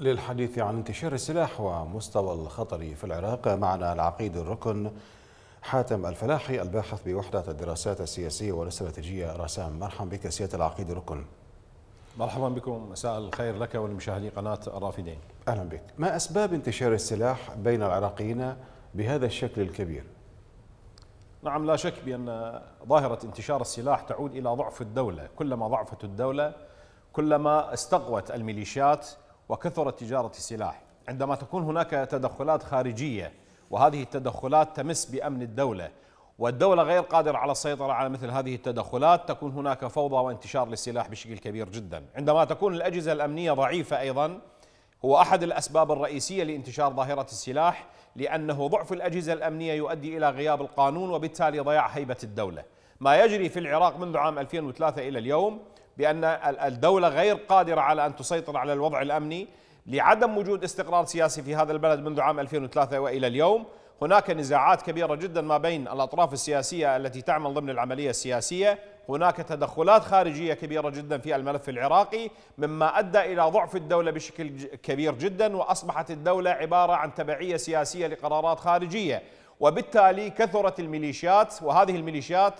للحديث عن انتشار السلاح ومستوى الخطر في العراق معنا العقيد الركن حاتم الفلاحي الباحث بوحدة الدراسات السياسية والاستراتيجية رسام مرحبا بك سيادة العقيد الركن مرحبا بكم مساء الخير لك ولمشاهدي قناة الرافدين أهلا بك ما أسباب انتشار السلاح بين العراقيين بهذا الشكل الكبير؟ نعم لا شك بأن ظاهرة انتشار السلاح تعود إلى ضعف الدولة كلما ضعفت الدولة كلما استقوت الميليشيات وكثرت تجارة السلاح عندما تكون هناك تدخلات خارجية وهذه التدخلات تمس بأمن الدولة والدولة غير قادرة على السيطرة على مثل هذه التدخلات تكون هناك فوضى وانتشار للسلاح بشكل كبير جدا عندما تكون الأجهزة الأمنية ضعيفة أيضا هو أحد الأسباب الرئيسية لانتشار ظاهرة السلاح لأنه ضعف الأجهزة الأمنية يؤدي إلى غياب القانون وبالتالي ضياع هيبة الدولة ما يجري في العراق منذ عام 2003 إلى اليوم بأن الدولة غير قادرة على أن تسيطر على الوضع الأمني لعدم وجود استقرار سياسي في هذا البلد منذ عام 2003 وإلى اليوم هناك نزاعات كبيرة جدا ما بين الأطراف السياسية التي تعمل ضمن العملية السياسية هناك تدخلات خارجية كبيرة جدا في الملف العراقي مما أدى إلى ضعف الدولة بشكل كبير جدا وأصبحت الدولة عبارة عن تبعية سياسية لقرارات خارجية وبالتالي كثرت الميليشيات وهذه الميليشيات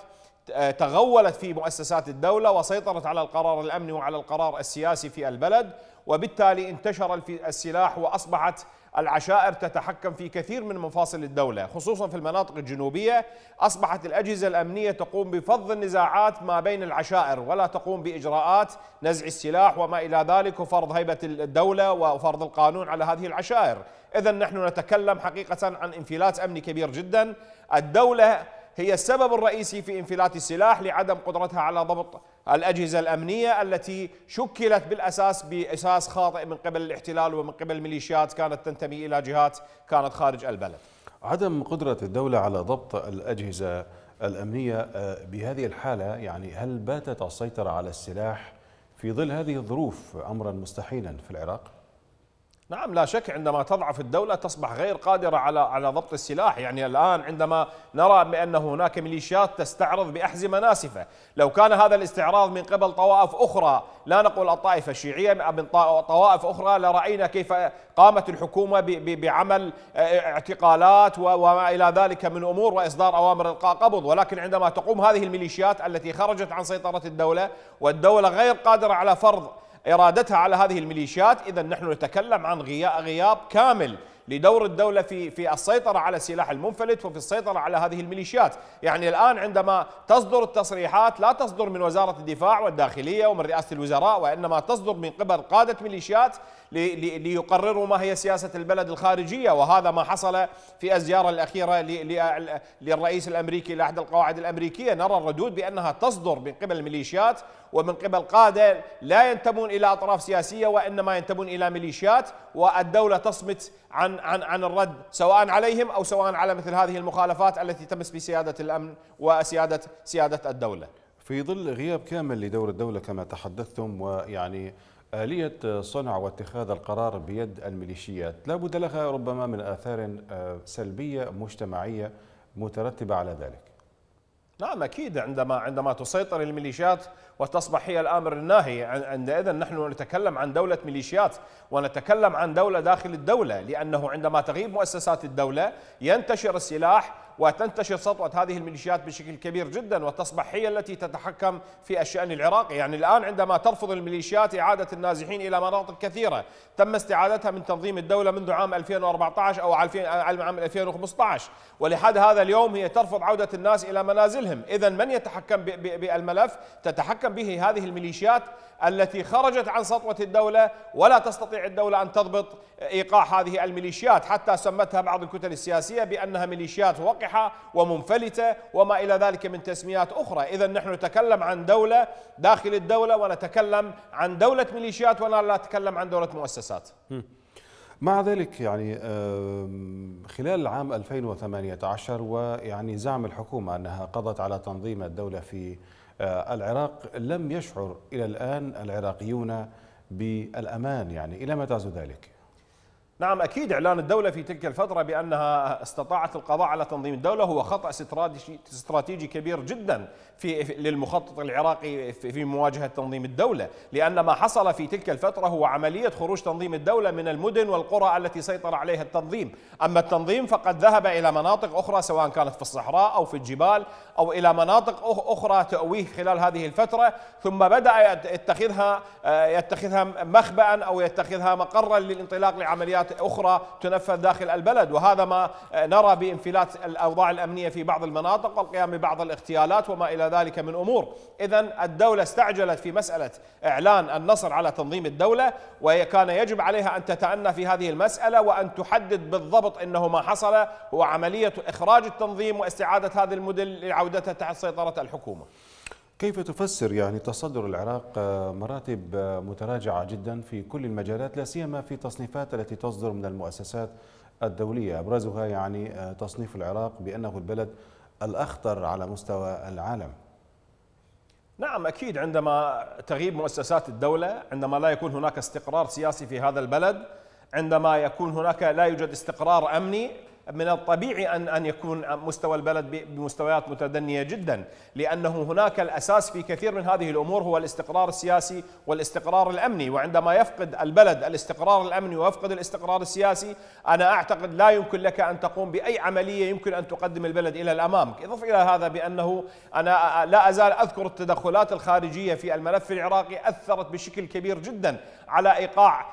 آه، تغولت في مؤسسات الدولة وسيطرت على القرار الأمني وعلى القرار السياسي في البلد وبالتالي انتشر السلاح وأصبحت العشائر تتحكم في كثير من مفاصل الدولة خصوصا في المناطق الجنوبية أصبحت الأجهزة الأمنية تقوم بفض النزاعات ما بين العشائر ولا تقوم بإجراءات نزع السلاح وما إلى ذلك وفرض هيبة الدولة وفرض القانون على هذه العشائر إذا نحن نتكلم حقيقة عن انفلات أمني كبير جدا الدولة هي السبب الرئيسي في انفلات السلاح لعدم قدرتها على ضبط الأجهزة الأمنية التي شكلت بالأساس بأساس خاطئ من قبل الاحتلال ومن قبل ميليشيات كانت تنتمي إلى جهات كانت خارج البلد عدم قدرة الدولة على ضبط الأجهزة الأمنية آه، بهذه الحالة يعني هل باتت السيطرة على السلاح في ظل هذه الظروف أمرا مستحيلا في العراق؟ نعم لا شك عندما تضعف الدولة تصبح غير قادرة على على ضبط السلاح يعني الآن عندما نرى بأن هناك ميليشيات تستعرض بأحزمة ناسفة لو كان هذا الاستعراض من قبل طوائف أخرى لا نقول الطائفة الشيعية من طوائف أخرى لرأينا كيف قامت الحكومة بعمل آه، اعتقالات وما إلى ذلك من أمور وإصدار أوامر إلقاء قبض ولكن عندما تقوم هذه الميليشيات التي خرجت عن سيطرة الدولة والدولة غير قادرة على فرض إرادتها على هذه الميليشيات إذا نحن نتكلم عن غياب كامل لدور الدولة في في السيطرة على السلاح المنفلت وفي السيطرة على هذه الميليشيات يعني الآن عندما تصدر التصريحات لا تصدر من وزارة الدفاع والداخلية ومن رئاسة الوزراء وإنما تصدر من قبل قادة ميليشيات ليقرروا ما هي سياسة البلد الخارجية وهذا ما حصل في الزيارة الأخيرة للرئيس الأمريكي لأحد القواعد الأمريكية نرى الردود بأنها تصدر من قبل الميليشيات ومن قبل قادة لا ينتمون إلى أطراف سياسية وإنما ينتمون إلى ميليشيات والدولة تصمت عن عن عن الرد سواء عليهم او سواء على مثل هذه المخالفات التي تمس بسياده الامن وسياده سياده الدوله. في ظل غياب كامل لدور الدوله كما تحدثتم ويعني آلية صنع واتخاذ القرار بيد الميليشيات لا بد لها ربما من آثار آه، سلبية مجتمعية مترتبة على ذلك نعم أكيد عندما عندما تسيطر الميليشيات وتصبح هي الامر الناهي عندئذ نحن نتكلم عن دوله ميليشيات ونتكلم عن دوله داخل الدوله لانه عندما تغيب مؤسسات الدوله ينتشر السلاح وتنتشر سطوه هذه الميليشيات بشكل كبير جدا وتصبح هي التي تتحكم في الشان العراقي، يعني الان عندما ترفض الميليشيات اعاده النازحين الى مناطق كثيره، تم استعادتها من تنظيم الدوله منذ عام 2014 او عام 2015 ولحد هذا اليوم هي ترفض عوده الناس الى منازلهم، اذا من يتحكم بالملف؟ تتحكم تتحكم به هذه الميليشيات التي خرجت عن سطوة الدولة ولا تستطيع الدولة أن تضبط إيقاع هذه الميليشيات حتى سمتها بعض الكتل السياسية بأنها ميليشيات وقحة ومنفلتة وما إلى ذلك من تسميات أخرى إذا نحن نتكلم عن دولة داخل الدولة ونتكلم عن دولة ميليشيات ولا لا نتكلم عن دولة مؤسسات مع ذلك يعني خلال العام 2018 ويعني زعم الحكومة أنها قضت على تنظيم الدولة في آه، العراق لم يشعر إلى الآن العراقيون بالأمان يعني إلى متى ذلك؟ نعم أكيد إعلان الدولة في تلك الفترة بأنها استطاعت القضاء على تنظيم الدولة هو خطأ استراتيجي كبير جدا في للمخطط العراقي في مواجهة تنظيم الدولة لأن ما حصل في تلك الفترة هو عملية خروج تنظيم الدولة من المدن والقرى التي سيطر عليها التنظيم أما التنظيم فقد ذهب إلى مناطق أخرى سواء كانت في الصحراء أو في الجبال أو إلى مناطق أخرى تأويه خلال هذه الفترة ثم بدأ يتخذها آه، يتخذها مخبأ أو يتخذها مقرا للانطلاق لعمليات أخرى تنفذ داخل البلد وهذا ما نرى بانفلات الأوضاع الأمنية في بعض المناطق والقيام ببعض الاغتيالات وما إلى ذلك من أمور إذا الدولة استعجلت في مسألة إعلان النصر على تنظيم الدولة وكان يجب عليها أن تتأنى في هذه المسألة وأن تحدد بالضبط أنه ما حصل هو عملية إخراج التنظيم واستعادة هذه المدن لعودتها تحت سيطرة الحكومة كيف تفسر يعني تصدر العراق آه، مراتب آه، متراجعة جدا في كل المجالات لا سيما في تصنيفات التي تصدر من المؤسسات الدولية أبرزها يعني آه، تصنيف العراق بأنه البلد الأخطر على مستوى العالم نعم أكيد عندما تغيب مؤسسات الدولة عندما لا يكون هناك استقرار سياسي في هذا البلد عندما يكون هناك لا يوجد استقرار أمني من الطبيعي أن أن يكون مستوى البلد بمستويات متدنية جدا لأنه هناك الأساس في كثير من هذه الأمور هو الاستقرار السياسي والاستقرار الأمني وعندما يفقد البلد الاستقرار الأمني ويفقد الاستقرار السياسي أنا أعتقد لا يمكن لك أن تقوم بأي عملية يمكن أن تقدم البلد إلى الأمام إضف إلى هذا بأنه أنا لا أزال أذكر التدخلات الخارجية في الملف العراقي أثرت بشكل كبير جدا على إيقاع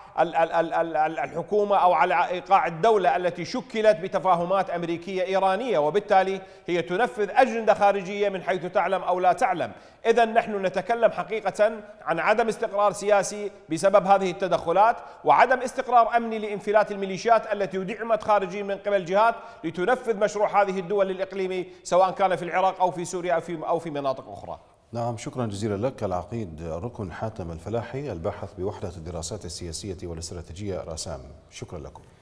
الحكومة أو على إيقاع الدولة التي شكلت بتفاهمات أمريكية إيرانية وبالتالي هي تنفذ أجندة خارجية من حيث تعلم أو لا تعلم إذا نحن نتكلم حقيقة عن عدم استقرار سياسي بسبب هذه التدخلات وعدم استقرار أمني لإنفلات الميليشيات التي دعمت خارجيا من قبل جهات لتنفذ مشروع هذه الدول الإقليمي سواء كان في العراق أو في سوريا أو في, أو في مناطق أخرى نعم شكرا جزيلا لك العقيد ركن حاتم الفلاحي الباحث بوحدة الدراسات السياسية والاستراتيجية رسام شكرا لكم